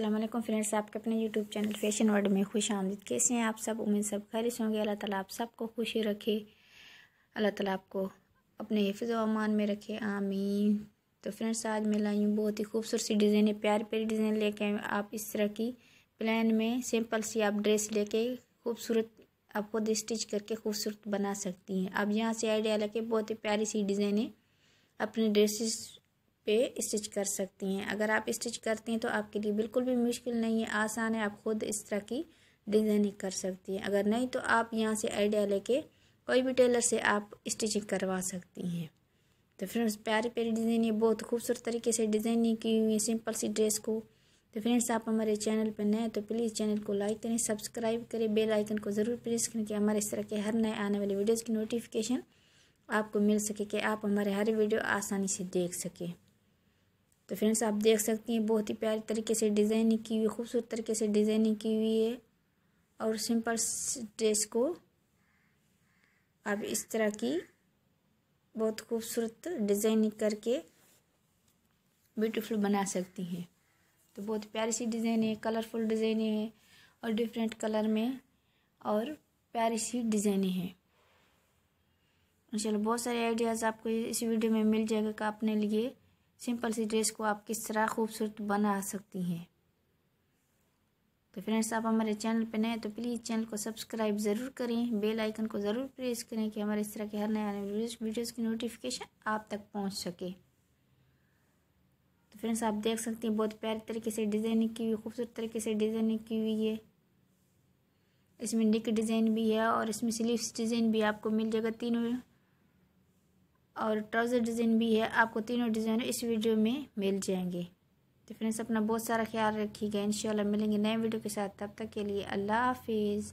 अल्लाम फ्रेंड्स आपके अपने यूट्यूब चैनल फैशन वर्ल्ड में खुश आमदीद कैसे हैं आप सब उम्मीद सब खैरिश होंगे अल्लाह ताला आप सबको खुशी रखे अल्लाह ताला आपको अपने हिफ्ज़ अमान में रखे आमीन तो फ्रेंड्स आज मैं लाई हूँ बहुत ही खूबसूरत सी डिज़ाइन है प्यारी प्यारी डिज़ाइन लेके आप इस तरह की प्लान में सिंपल सी आप ड्रेस लेके खूबसूरत आप खुद स्टिच करके खूबसूरत बना सकती हैं आप यहाँ से आइडिया लेके बहुत ही प्यारी सी डिज़ाइन है अपने ड्रेसेस पे स्टिच कर सकती हैं अगर आप स्टिच करती हैं तो आपके लिए बिल्कुल भी मुश्किल नहीं है आसान है आप खुद इस तरह की डिज़ाइनिंग कर सकती हैं अगर नहीं तो आप यहाँ से आइडिया लेके कोई भी टेलर से आप स्टिचिंग करवा सकती हैं तो फ्रेंड्स प्यारी प्यारी डिज़ाइन ये बहुत खूबसूरत तरीके से डिज़ाइनिंग की हुई है सिंपल सी ड्रेस को तो फ्रेंड्स आप हमारे चैनल पर नए तो प्लीज़ चैनल को लाइक करें सब्सक्राइब करें बेल आइकन को ज़रूर प्रेस करें कि हमारे इस तरह के हर नए आने वाले वीडियोज़ की नोटिफिकेशन आपको मिल सके कि आप हमारे हर वीडियो आसानी से देख सकें तो फ्रेंड्स आप देख सकती हैं बहुत ही प्यारे तरीके से डिज़ाइनिंग की हुई खूबसूरत तरीके से डिज़ाइनिंग की हुई है और सिंपल ड्रेस को आप इस तरह की बहुत खूबसूरत डिज़ाइनिंग करके ब्यूटीफुल बना सकती हैं तो बहुत प्यारी सी डिज़ाइन है कलरफुल डिज़ाइन है और डिफरेंट कलर में और प्यारी सी डिज़ाइन है इंशाल्लाह बहुत सारे आइडियाज़ आपको इस वीडियो में मिल जाएगा आपने लिए सिंपल सी ड्रेस को आप किस तरह खूबसूरत बना सकती हैं तो फ्रेंड्स आप हमारे चैनल पर नए तो प्लीज़ चैनल को सब्सक्राइब ज़रूर करें बेल आइकन को ज़रूर प्रेस करें कि हमारे इस तरह के हर नए आने वाले वीडियोस की नोटिफिकेशन आप तक पहुंच सके तो फ्रेंड्स आप देख सकते हैं बहुत प्यारे तरीके से डिज़ाइनिंग की हुई खूबसूरत तरीके से डिज़ाइनिंग की हुई है इसमें निक डिज़ाइन भी है और इसमें स्लीव्स डिज़ाइन भी आपको मिल जाएगा तीनों और ट्राउज़र डिज़ाइन भी है आपको तीनों डिज़ाइन इस वीडियो में मिल जाएंगे तो फ्रेंड्स अपना बहुत सारा ख्याल रखिएगा इन मिलेंगे नए वीडियो के साथ तब तक के लिए अल्लाह हाफिज़